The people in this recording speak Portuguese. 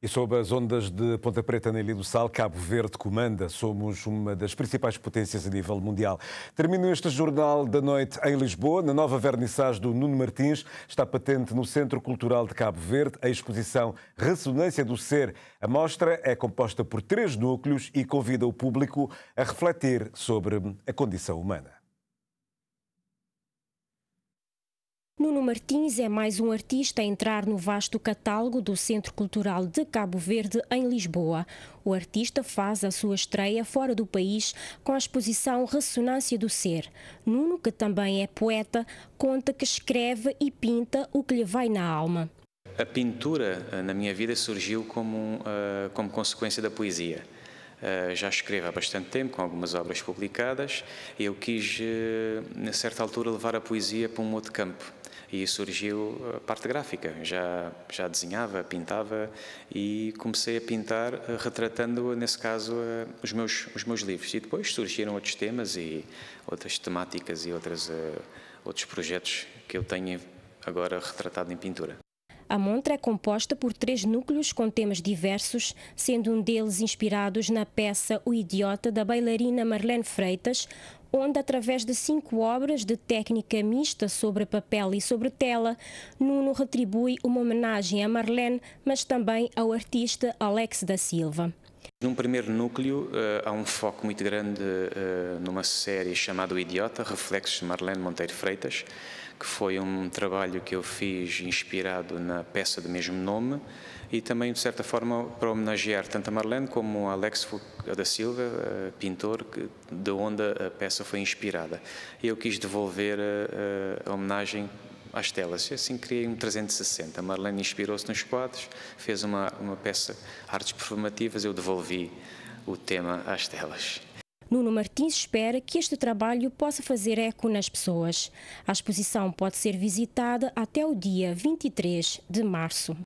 E sob as ondas de Ponta Preta na Ilha do Sal, Cabo Verde comanda. Somos uma das principais potências a nível mundial. Termino este Jornal da Noite em Lisboa, na nova vernissage do Nuno Martins. Está patente no Centro Cultural de Cabo Verde a exposição Ressonância do Ser. A mostra é composta por três núcleos e convida o público a refletir sobre a condição humana. Nuno Martins é mais um artista a entrar no vasto catálogo do Centro Cultural de Cabo Verde, em Lisboa. O artista faz a sua estreia fora do país com a exposição Ressonância do Ser. Nuno, que também é poeta, conta que escreve e pinta o que lhe vai na alma. A pintura eh, na minha vida surgiu como, eh, como consequência da poesia. Eh, já escrevo há bastante tempo, com algumas obras publicadas, e eu quis, eh, a certa altura, levar a poesia para um outro campo. E surgiu a parte gráfica. Já, já desenhava, pintava e comecei a pintar eh, retratando, nesse caso, os meus, os meus livros. E depois surgiram outros temas e outras temáticas e outras, outros projetos que eu tenho agora retratado em pintura. A montra é composta por três núcleos com temas diversos, sendo um deles inspirados na peça O Idiota da bailarina Marlene Freitas, onde, através de cinco obras de técnica mista sobre papel e sobre tela, Nuno retribui uma homenagem a Marlene, mas também ao artista Alex da Silva. Num primeiro núcleo eh, há um foco muito grande eh, numa série chamada O Idiota, Reflexos de Marlene Monteiro Freitas, que foi um trabalho que eu fiz inspirado na peça do mesmo nome e também, de certa forma, para homenagear tanto a Marlene como a Alex da Silva, pintor, de onde a peça foi inspirada. Eu quis devolver a, homenagem às telas. E assim criei um 360. A Marlene inspirou-se nos quadros, fez uma, uma peça artes performativas, eu devolvi o tema às telas. Nuno Martins espera que este trabalho possa fazer eco nas pessoas. A exposição pode ser visitada até o dia 23 de março.